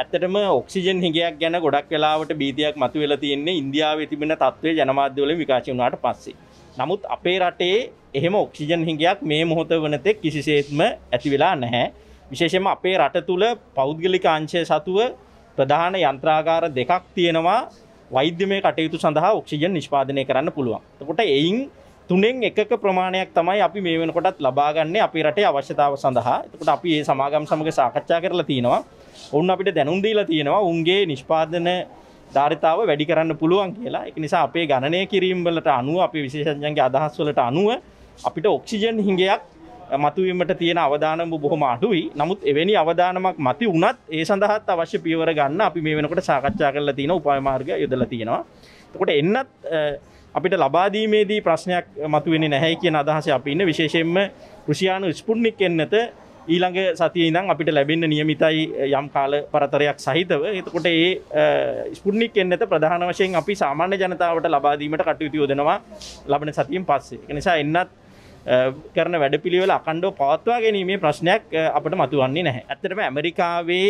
ඇත්තටම ඔක්සිජන් හිගයක් ගැන ගොඩක් වෙලාවට බීතියක් මතු වෙලා තියෙන්නේ ඉන්දියාවේ තිබෙන තත්ත්වය ජනමාධ්‍යවලින් විකාශය වුණාට පස්සේ. නමුත් අපේ රටේ එහෙම ඔක්සිජන් හිගයක් මේ මොහොත වනතෙක් කිසිසේත්ම ඇති වෙලා නැහැ. විශේෂයෙන්ම අපේ රට තුල පෞද්ගලික අංශය සතුව ප්‍රධාන යන්ත්‍රාගාර දෙකක් තියෙනවා වෛද්‍යමය කටයුතු සඳහා ඔක්සිජන් නිෂ්පාදනය කරන්න පුළුවන්. එතකොට එයින් තුනෙන් එකක ප්‍රමාණයක් තමයි අපි මේ වෙනකොටත් ලබා ගන්නේ අපේ රටේ අවශ්‍යතාව සඳහා. එතකොට අපි මේ සමාගම් සමග සාකච්ඡා කරලා තිනවා. ඔවුන් අපිට දැනුන්දීලා තියෙනවා උන්ගේ නිෂ්පාදන ධාරිතාව වැඩි කරන්න පුළුවන් කියලා එක නිසා අපේ ගණනය කිරීම්වලට අනුව අපි විශේෂඥන්ගේ අදහස් වලට අනුව අපිට ඔක්සිජන් හිඟයක් මතුවීමට තියෙන අවධානම බොහොම අඩුයි නමුත් එවැනි අවධානමක් මති වුණත් ඒ සඳහත් අවශ්‍ය පියවර ගන්න අපි මේ වෙනකොට සාකච්ඡා කරලා තියෙන උපායමාර්ග යොදලා තියෙනවා එතකොට එන්නත් අපිට ලබාදීමේදී ප්‍රශ්නයක් මතුවෙන්නේ නැහැ කියන අදහස අපි ඉන්න විශේෂයෙන්ම රුසියානු ස්පුට්නික් එන්නත ඊළඟ සතිය ඉඳන් අපිට ලැබෙන්න නියමිතයි යම් කාල පරතරයක් සහිතව එතකොට ඒ ස්පුර්ණික් එන්නත ප්‍රධාන වශයෙන් අපි සාමාන්‍ය ජනතාවට ලබාදීමට කටයුතු යොදනවා ලබන සතියෙන් පස්සේ නිසා එන්නත් කරන වැඩ පිළිවෙල අකණ්ඩෝ පවත්වා ගැනීමේ ප්‍රශ්නයක් අපට මතුවන්නේ නැහැ ඇත්තටම ඇමරිකාවේ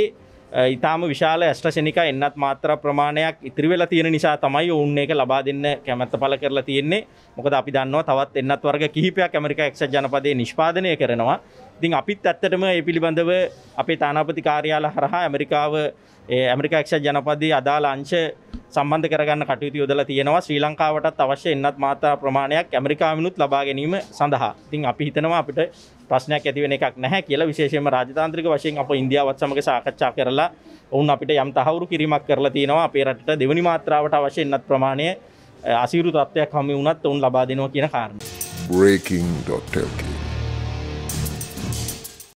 ඉතාම විශාල ඇස්ට්‍රශනික එන්නත් මාත්‍ර ප්‍රමාණයක් ඉතිරි වෙලා තියෙන නිසා තමයි ඔවුන් ඒක ලබා දෙන්න කැමැත්ත පළ කරලා තියෙන්නේ මොකද අපි දන්නවා තවත් එන්නත් වර්ග කිහිපයක් ඇමරිකා එක්සත් ජනපදයේ නිෂ්පාදනය කරනවා ඉතින් අපිත් ඇත්තටම ඒ පිළිබඳව අපේ තානාපති කාර්යාල හරහා ඇමරිකාව ඇමරිකා එක්සත් ජනපදයේ අදාළ අංශ සම්බන්ධ කරගන්න කටයුතු යොදලා තියෙනවා ශ්‍රී ලංකාවටත් අවශ්‍ය එන්නත් මාත්‍රා ප්‍රමාණයක් ඇමරිකාවිනුත් ලබා ගැනීම සඳහා. ඉතින් අපි හිතනවා අපිට ප්‍රශ්නයක් ඇති වෙන එකක් නැහැ කියලා විශේෂයෙන්ම රාජතාන්ත්‍රික වශයෙන් අප ඉන්දියාවත් සමග සාකච්ඡා කරලා ඔවුන් අපිට යම් තහවුරු කිරීමක් කරලා තියෙනවා අපේ රටට දෙවනි මාත්‍රාවට අවශ්‍ය එන්නත් ප්‍රමාණය අසීරු තත්ත්වයක් හමු වුණත් ඔවුන් ලබා දෙනවා කියන කාරණය. breaking.lk